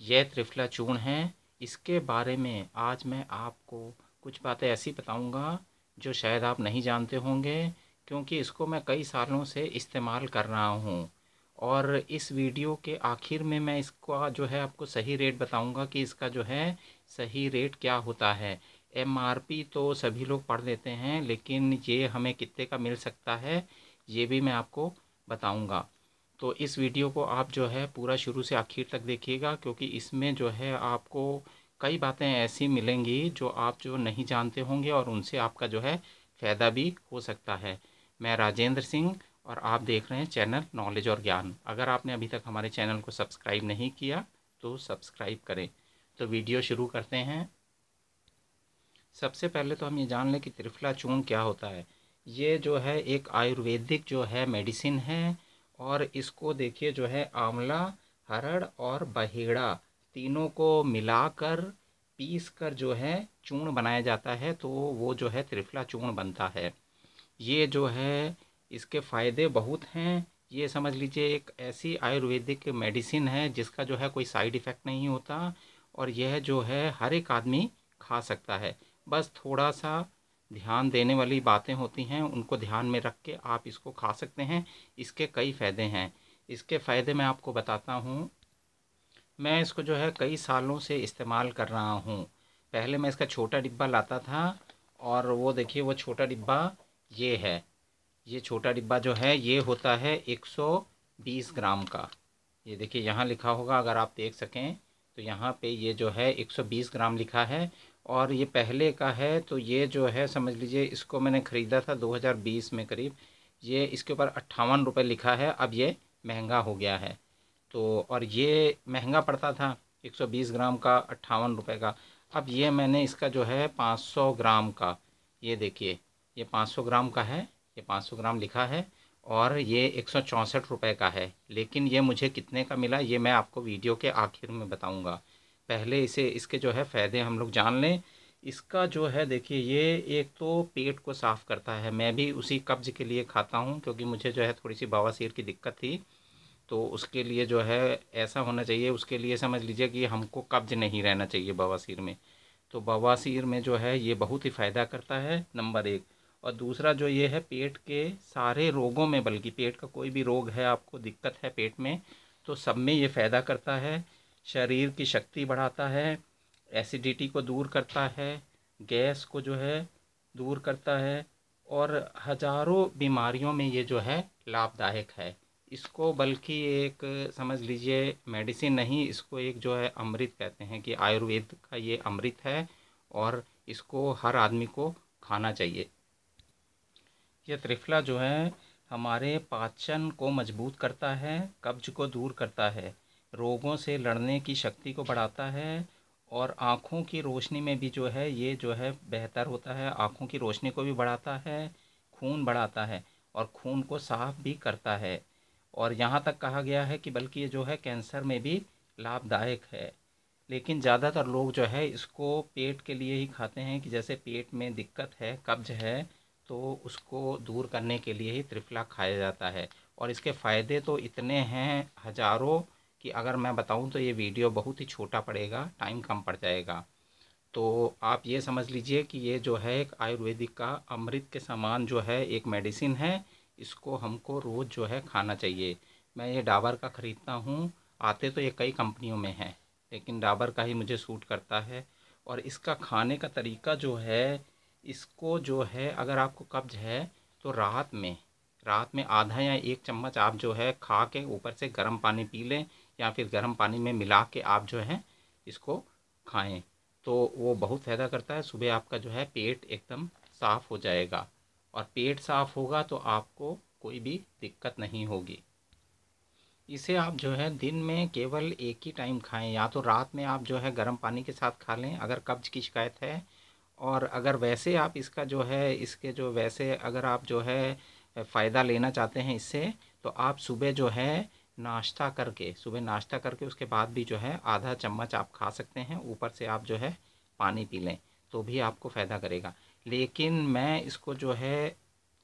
यह त्रिफला चूर्ण है इसके बारे में आज मैं आपको कुछ बातें ऐसी बताऊंगा जो शायद आप नहीं जानते होंगे क्योंकि इसको मैं कई सालों से इस्तेमाल कर रहा हूँ और इस वीडियो के आखिर में मैं इसका जो है आपको सही रेट बताऊंगा कि इसका जो है सही रेट क्या होता है एम आर पी तो सभी लोग पढ़ लेते हैं लेकिन ये हमें कितने का मिल सकता है ये भी मैं आपको बताऊँगा तो इस वीडियो को आप जो है पूरा शुरू से आखिर तक देखिएगा क्योंकि इसमें जो है आपको कई बातें ऐसी मिलेंगी जो आप जो नहीं जानते होंगे और उनसे आपका जो है फ़ायदा भी हो सकता है मैं राजेंद्र सिंह और आप देख रहे हैं चैनल नॉलेज और ज्ञान अगर आपने अभी तक हमारे चैनल को सब्सक्राइब नहीं किया तो सब्सक्राइब करें तो वीडियो शुरू करते हैं सबसे पहले तो हम ये जान लें कि त्रिफला चूर्ण क्या होता है ये जो है एक आयुर्वेदिक जो है मेडिसिन है और इसको देखिए जो है आंवला हरड़ और बहेड़ा तीनों को मिलाकर पीस कर जो है चूर्ण बनाया जाता है तो वो जो है त्रिफला चूर्ण बनता है ये जो है इसके फ़ायदे बहुत हैं ये समझ लीजिए एक ऐसी आयुर्वेदिक मेडिसिन है जिसका जो है कोई साइड इफ़ेक्ट नहीं होता और यह जो है हर एक आदमी खा सकता है बस थोड़ा सा ध्यान देने वाली बातें होती हैं उनको ध्यान में रख के आप इसको खा सकते हैं इसके कई फ़ायदे हैं इसके फ़ायदे मैं आपको बताता हूँ मैं इसको जो है कई सालों से इस्तेमाल कर रहा हूँ पहले मैं इसका छोटा डिब्बा लाता था और वो देखिए वो छोटा डिब्बा ये है ये छोटा डिब्बा जो है ये होता है 120 ग्राम का ये देखिए यहाँ लिखा होगा अगर आप देख सकें तो यहाँ पे ये जो है 120 ग्राम लिखा है और ये पहले का है तो ये जो है समझ लीजिए इसको मैंने ख़रीदा था 2020 में करीब ये इसके ऊपर अट्ठावन रुपये लिखा है अब ये महंगा हो गया है तो और ये महंगा पड़ता था 120 ग्राम का अट्ठावन रुपये का अब ये मैंने इसका जो है 500 ग्राम का ये देखिए ये 500 ग्राम का है ये 500 ग्राम लिखा है और ये एक सौ का है लेकिन ये मुझे कितने का मिला ये मैं आपको वीडियो के आखिर में बताऊँगा पहले इसे इसके जो है फ़ायदे हम लोग जान लें इसका जो है देखिए ये एक तो पेट को साफ़ करता है मैं भी उसी कब्ज़ के लिए खाता हूँ क्योंकि मुझे जो है थोड़ी सी बवासीर की दिक्कत थी तो उसके लिए जो है ऐसा होना चाहिए उसके लिए समझ लीजिए कि हमको कब्ज़ नहीं रहना चाहिए बवासीर में तो बवासीर में जो है ये बहुत ही फ़ायदा करता है नंबर एक और दूसरा जो ये है पेट के सारे रोगों में बल्कि पेट का कोई भी रोग है आपको दिक्कत है पेट में तो सब में ये फ़ायदा करता है शरीर की शक्ति बढ़ाता है एसिडिटी को दूर करता है गैस को जो है दूर करता है और हजारों बीमारियों में ये जो है लाभदायक है इसको बल्कि एक समझ लीजिए मेडिसिन नहीं इसको एक जो है अमृत कहते हैं कि आयुर्वेद का ये अमृत है और इसको हर आदमी को खाना चाहिए ये त्रिफला जो है हमारे पाचन को मजबूत करता है कब्ज को दूर करता है रोगों से लड़ने की शक्ति को बढ़ाता है और आँखों की रोशनी में भी जो है ये जो है बेहतर होता है आँखों की रोशनी को भी बढ़ाता है खून बढ़ाता है और खून को साफ भी करता है और यहाँ तक कहा गया है कि बल्कि ये जो है कैंसर में भी लाभदायक है लेकिन ज़्यादातर लोग जो है इसको पेट के लिए ही खाते हैं कि जैसे पेट में दिक्कत है कब्ज है तो उसको दूर करने के लिए ही त्रिफला खाया जाता है और इसके फ़ायदे तो इतने हैं हज़ारों कि अगर मैं बताऊं तो ये वीडियो बहुत ही छोटा पड़ेगा टाइम कम पड़ जाएगा तो आप ये समझ लीजिए कि ये जो है एक आयुर्वेदिक का अमृत के समान जो है एक मेडिसिन है इसको हमको रोज़ जो है खाना चाहिए मैं ये डाबर का ख़रीदता हूँ आते तो ये कई कंपनियों में है लेकिन डाबर का ही मुझे सूट करता है और इसका खाने का तरीका जो है इसको जो है अगर आपको कब्ज है तो रात में रात में आधा या एक चम्मच आप जो है खा के ऊपर से गर्म पानी पी लें या फिर गर्म पानी में मिला के आप जो है इसको खाएं तो वो बहुत फ़ायदा करता है सुबह आपका जो है पेट एकदम साफ़ हो जाएगा और पेट साफ़ होगा तो आपको कोई भी दिक्कत नहीं होगी इसे आप जो है दिन में केवल एक ही टाइम खाएं या तो रात में आप जो है गर्म पानी के साथ खा लें अगर कब्ज की शिकायत है और अगर वैसे आप इसका जो है इसके जो वैसे अगर आप जो है फ़ायदा लेना चाहते हैं इससे तो आप सुबह जो है नाश्ता करके सुबह नाश्ता करके उसके बाद भी जो है आधा चम्मच आप खा सकते हैं ऊपर से आप जो है पानी पी लें तो भी आपको फ़ायदा करेगा लेकिन मैं इसको जो है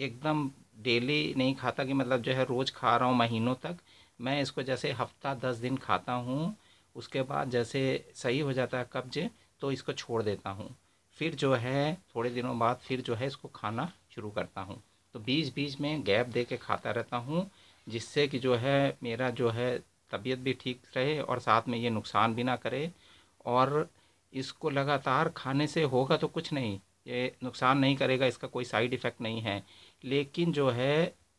एकदम डेली नहीं खाता कि मतलब जो है रोज़ खा रहा हूँ महीनों तक मैं इसको जैसे हफ्ता दस दिन खाता हूँ उसके बाद जैसे सही हो जाता है कब्ज तो इसको छोड़ देता हूँ फिर जो है थोड़े दिनों बाद फिर जो है इसको खाना शुरू करता हूँ तो बीच बीच में गैप दे के खाता रहता हूँ जिससे कि जो है मेरा जो है तबीयत भी ठीक रहे और साथ में ये नुकसान भी ना करे और इसको लगातार खाने से होगा तो कुछ नहीं ये नुकसान नहीं करेगा इसका कोई साइड इफ़ेक्ट नहीं है लेकिन जो है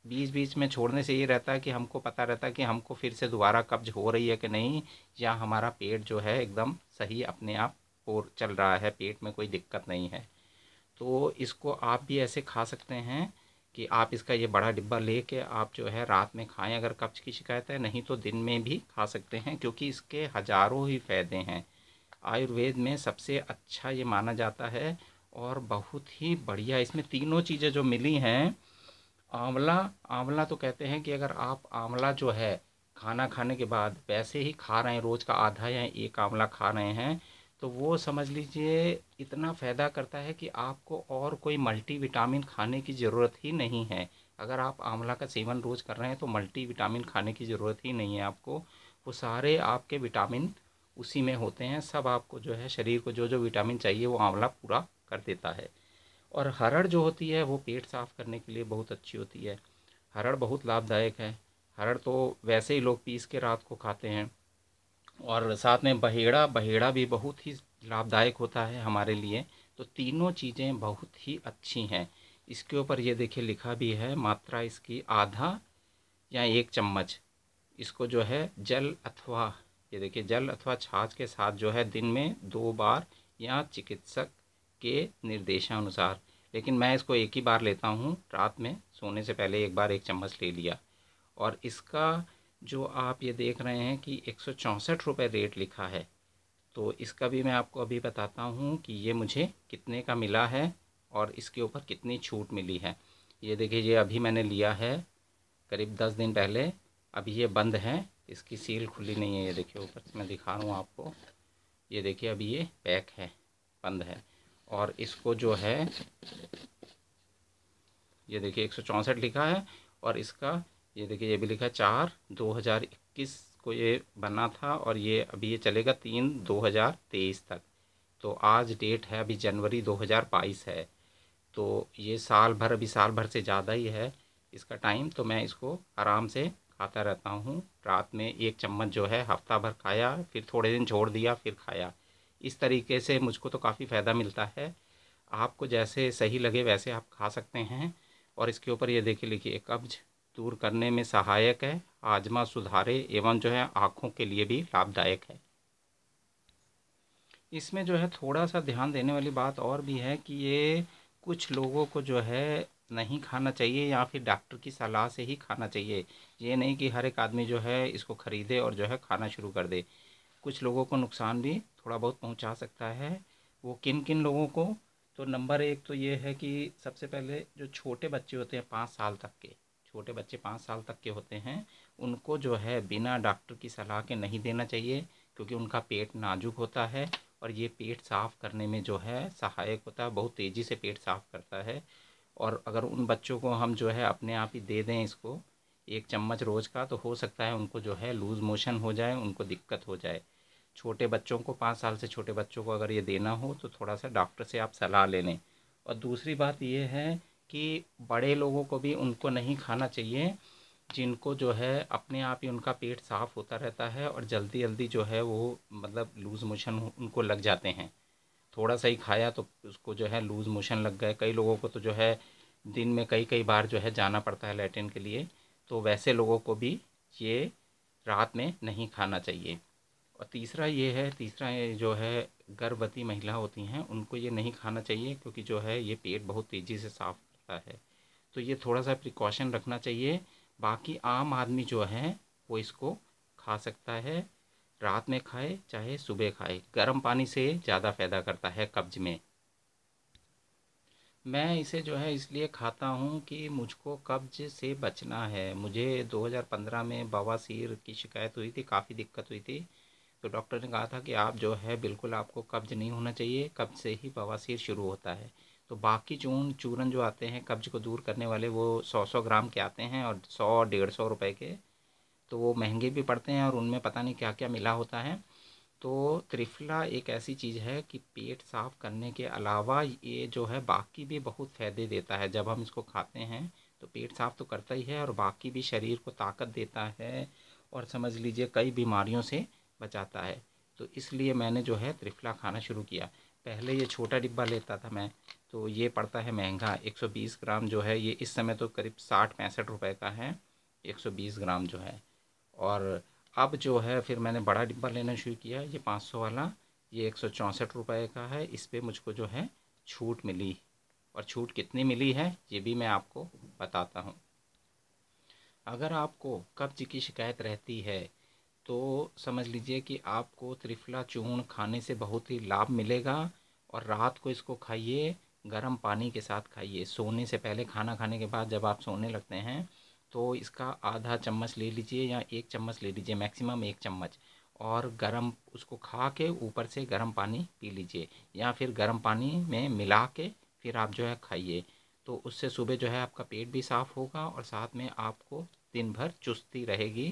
बीच बीच में छोड़ने से ये रहता है कि हमको पता रहता है कि हमको फिर से दोबारा कब्ज हो रही है कि नहीं या हमारा पेट जो है एकदम सही अपने आप और चल रहा है पेट में कोई दिक्कत नहीं है तो इसको आप भी ऐसे खा सकते हैं कि आप इसका ये बड़ा डिब्बा ले के आप जो है रात में खाएं अगर कब्ज की शिकायत है नहीं तो दिन में भी खा सकते हैं क्योंकि इसके हज़ारों ही फ़ायदे हैं आयुर्वेद में सबसे अच्छा ये माना जाता है और बहुत ही बढ़िया इसमें तीनों चीज़ें जो मिली हैं आंवला आंवला तो कहते हैं कि अगर आप आंवला जो है खाना खाने के बाद वैसे ही खा रहे हैं रोज़ का आधा या एक आंवला खा रहे हैं तो वो समझ लीजिए इतना फ़ायदा करता है कि आपको और कोई मल्टी विटामिन खाने की ज़रूरत ही नहीं है अगर आप आंवला का सेवन रोज़ कर रहे हैं तो मल्टी विटामिन खाने की ज़रूरत ही नहीं है आपको वो सारे आपके विटामिन उसी में होते हैं सब आपको जो है शरीर को जो जो विटामिन चाहिए वो आंवला पूरा कर देता है और हरड़ जो होती है वो पेट साफ़ करने के लिए बहुत अच्छी होती है हरड़ बहुत लाभदायक है हरड़ तो वैसे ही लोग पीस के रात को खाते हैं और साथ में बहेड़ा बहेड़ा भी बहुत ही लाभदायक होता है हमारे लिए तो तीनों चीज़ें बहुत ही अच्छी हैं इसके ऊपर ये देखिए लिखा भी है मात्रा इसकी आधा या एक चम्मच इसको जो है जल अथवा ये देखिए जल अथवा छाछ के साथ जो है दिन में दो बार या चिकित्सक के निर्देशानुसार लेकिन मैं इसको एक ही बार लेता हूँ रात में सोने से पहले एक बार एक चम्मच ले लिया और इसका जो आप ये देख रहे हैं कि एक सौ रेट लिखा है तो इसका भी मैं आपको अभी बताता हूँ कि ये मुझे कितने का मिला है और इसके ऊपर कितनी छूट मिली है ये देखिए ये अभी मैंने लिया है करीब दस दिन पहले अभी ये बंद है इसकी सील खुली नहीं है ये देखिए ऊपर मैं दिखा रहा हूँ आपको ये देखिए अभी ये पैक है बंद है और इसको जो है ये देखिए एक लिखा है और इसका ये देखिए ये भी लिखा चार दो हज़ार इक्कीस को ये बना था और ये अभी ये चलेगा तीन दो हज़ार तेईस तक तो आज डेट है अभी जनवरी दो हज़ार बाईस है तो ये साल भर अभी साल भर से ज़्यादा ही है इसका टाइम तो मैं इसको आराम से खाता रहता हूँ रात में एक चम्मच जो है हफ्ता भर खाया फिर थोड़े दिन छोड़ दिया फिर खाया इस तरीके से मुझको तो काफ़ी फ़ायदा मिलता है आपको जैसे सही लगे वैसे आप खा सकते हैं और इसके ऊपर ये देखिए लिखिए कब्ज दूर करने में सहायक है आजमा सुधारे एवं जो है आँखों के लिए भी लाभदायक है इसमें जो है थोड़ा सा ध्यान देने वाली बात और भी है कि ये कुछ लोगों को जो है नहीं खाना चाहिए या फिर डॉक्टर की सलाह से ही खाना चाहिए ये नहीं कि हर एक आदमी जो है इसको ख़रीदे और जो है खाना शुरू कर दे कुछ लोगों को नुकसान भी थोड़ा बहुत पहुंचा सकता है वो किन किन लोगों को तो नंबर एक तो ये है कि सबसे पहले जो छोटे बच्चे होते हैं पाँच साल तक के छोटे बच्चे पाँच साल तक के होते हैं उनको जो है बिना डॉक्टर की सलाह के नहीं देना चाहिए क्योंकि उनका पेट नाजुक होता है और ये पेट साफ़ करने में जो है सहायक होता है बहुत तेज़ी से पेट साफ़ करता है और अगर उन बच्चों को हम जो है अपने आप ही दे दें इसको एक चम्मच रोज़ का तो हो सकता है उनको जो है लूज़ मोशन हो जाए उनको दिक्कत हो जाए छोटे बच्चों को पाँच साल से छोटे बच्चों को अगर ये देना हो तो थोड़ा सा डॉक्टर से आप सलाह ले लें और दूसरी बात ये है कि बड़े लोगों को भी उनको नहीं खाना चाहिए जिनको जो है अपने आप ही उनका पेट साफ होता रहता है और जल्दी जल्दी जो है वो मतलब लूज़ मोशन उनको लग जाते हैं थोड़ा सा ही खाया तो उसको जो है लूज़ मोशन लग गए कई लोगों को तो जो है दिन में कई कई बार जो है जाना पड़ता है लेटरिन के लिए तो वैसे लोगों को भी ये रात में नहीं खाना चाहिए और तीसरा ये है तीसरा ये जो है गर्भवती महिला होती हैं उनको ये नहीं खाना चाहिए क्योंकि जो है ये पेट बहुत तेज़ी से साफ़ सकता है तो ये थोड़ा सा प्रिकॉशन रखना चाहिए बाकी आम आदमी जो है वो इसको खा सकता है रात में खाए चाहे सुबह खाए गर्म पानी से ज़्यादा फ़ायदा करता है कब्ज में मैं इसे जो है इसलिए खाता हूँ कि मुझको कब्ज से बचना है मुझे 2015 में बवासीर की शिकायत हुई थी काफ़ी दिक्कत हुई थी तो डॉक्टर ने कहा था कि आप जो है बिल्कुल आपको कब्ज नहीं होना चाहिए कब्ज से ही बवासीर शुरू होता है तो बाकी चून चूरन जो आते हैं कब्ज को दूर करने वाले वो सौ सौ ग्राम के आते हैं और सौ डेढ़ सौ रुपये के तो वो महंगे भी पड़ते हैं और उनमें पता नहीं क्या क्या मिला होता है तो त्रिफला एक ऐसी चीज़ है कि पेट साफ़ करने के अलावा ये जो है बाकी भी बहुत फ़ायदे देता है जब हम इसको खाते हैं तो पेट साफ़ तो करता ही है और बाकी भी शरीर को ताकत देता है और समझ लीजिए कई बीमारियों से बचाता है तो इसलिए मैंने जो है त्रिफला खाना शुरू किया पहले ये छोटा डिब्बा लेता था मैं तो ये पड़ता है महंगा 120 ग्राम जो है ये इस समय तो करीब साठ पैंसठ रुपए का है 120 ग्राम जो है और अब जो है फिर मैंने बड़ा डिब्बा लेना शुरू किया ये 500 वाला ये एक सौ रुपए का है इस पर मुझको जो है छूट मिली और छूट कितनी मिली है ये भी मैं आपको बताता हूँ अगर आपको कब्ज की शिकायत रहती है तो समझ लीजिए कि आपको त्रिफला चूर्ण खाने से बहुत ही लाभ मिलेगा और रात को इसको खाइए गर्म पानी के साथ खाइए सोने से पहले खाना खाने के बाद जब आप सोने लगते हैं तो इसका आधा चम्मच ले लीजिए या एक चम्मच ले लीजिए मैक्सिमम एक चम्मच और गरम उसको खा के ऊपर से गरम पानी पी लीजिए या फिर गरम पानी में मिला के फिर आप जो है खाइए तो उससे सुबह जो है आपका पेट भी साफ़ होगा और साथ में आपको दिन भर चुस्ती रहेगी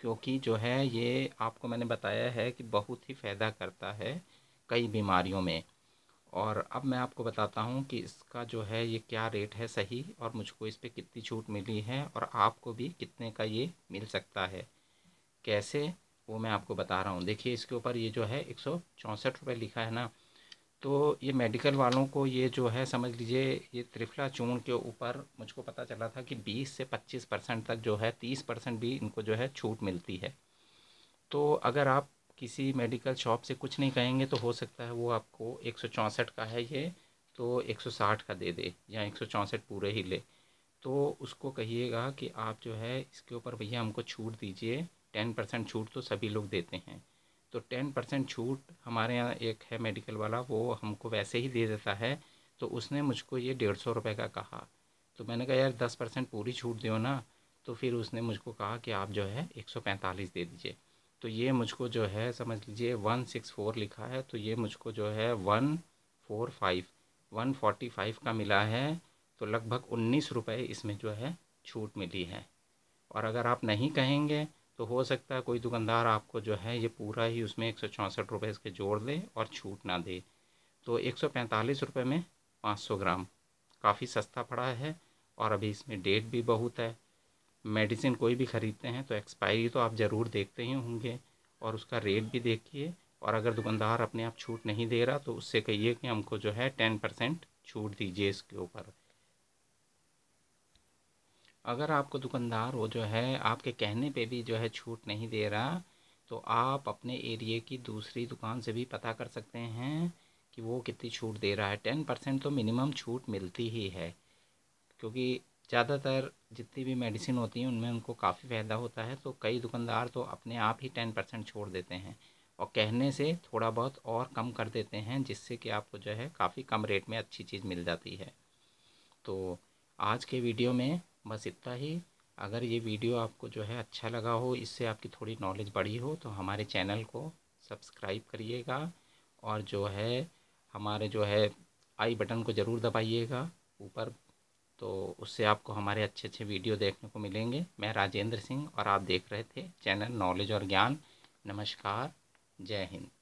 क्योंकि जो है ये आपको मैंने बताया है कि बहुत ही फ़ायदा करता है कई बीमारियों में और अब मैं आपको बताता हूँ कि इसका जो है ये क्या रेट है सही और मुझको इस पर कितनी छूट मिली है और आपको भी कितने का ये मिल सकता है कैसे वो मैं आपको बता रहा हूँ देखिए इसके ऊपर ये जो है एक सौ चौंसठ रुपये लिखा है ना तो ये मेडिकल वालों को ये जो है समझ लीजिए ये त्रिफला चूर्ण के ऊपर मुझको पता चला था कि 20 से 25 परसेंट तक जो है 30 परसेंट भी इनको जो है छूट मिलती है तो अगर आप किसी मेडिकल शॉप से कुछ नहीं कहेंगे तो हो सकता है वो आपको एक का है ये तो 160 का दे दे या एक पूरे ही ले तो उसको कहिएगा कि आप जो है इसके ऊपर भैया हमको छूट दीजिए टेन परसेंट छूट तो सभी लोग देते हैं तो टेन परसेंट छूट हमारे यहाँ एक है मेडिकल वाला वो हमको वैसे ही दे देता है तो उसने मुझको ये डेढ़ सौ रुपये का कहा तो मैंने कहा यार दस परसेंट पूरी छूट दो ना तो फिर उसने मुझको कहा कि आप जो है एक सौ पैंतालीस दे दीजिए तो ये मुझको जो है समझ लीजिए वन सिक्स फोर लिखा है तो ये मुझको जो है one four five one forty five का मिला है तो लगभग उन्नीस रुपये इसमें जो है छूट मिली है और अगर आप नहीं कहेंगे तो हो सकता है कोई दुकानदार आपको जो है ये पूरा ही उसमें एक सौ चौंसठ रुपये इसके जोड़ दे और छूट ना दे तो एक सौ पैंतालीस रुपये में पाँच सौ ग्राम काफ़ी सस्ता पड़ा है और अभी इसमें डेट भी बहुत है मेडिसिन कोई भी ख़रीदते हैं तो एक्सपायरी तो आप ज़रूर देखते ही होंगे और उसका रेट भी देखिए और अगर दुकानदार अपने आप छूट नहीं दे रहा तो उससे कहिए कि हमको जो है टेन परसेंट छूट दीजिए इसके ऊपर अगर आपको दुकानदार वो जो है आपके कहने पे भी जो है छूट नहीं दे रहा तो आप अपने एरिए की दूसरी दुकान से भी पता कर सकते हैं कि वो कितनी छूट दे रहा है टेन परसेंट तो मिनिमम छूट मिलती ही है क्योंकि ज़्यादातर जितनी भी मेडिसिन होती हैं उनमें उनको काफ़ी फ़ायदा होता है तो कई दुकानदार तो अपने आप ही टेन परसेंट छोड़ देते हैं और कहने से थोड़ा बहुत और कम कर देते हैं जिससे कि आपको जो है काफ़ी कम रेट में अच्छी चीज़ मिल जाती है तो आज के वीडियो में बस इतना ही अगर ये वीडियो आपको जो है अच्छा लगा हो इससे आपकी थोड़ी नॉलेज बढ़ी हो तो हमारे चैनल को सब्सक्राइब करिएगा और जो है हमारे जो है आई बटन को ज़रूर दबाइएगा ऊपर तो उससे आपको हमारे अच्छे अच्छे वीडियो देखने को मिलेंगे मैं राजेंद्र सिंह और आप देख रहे थे चैनल नॉलेज और ज्ञान नमस्कार जय हिंद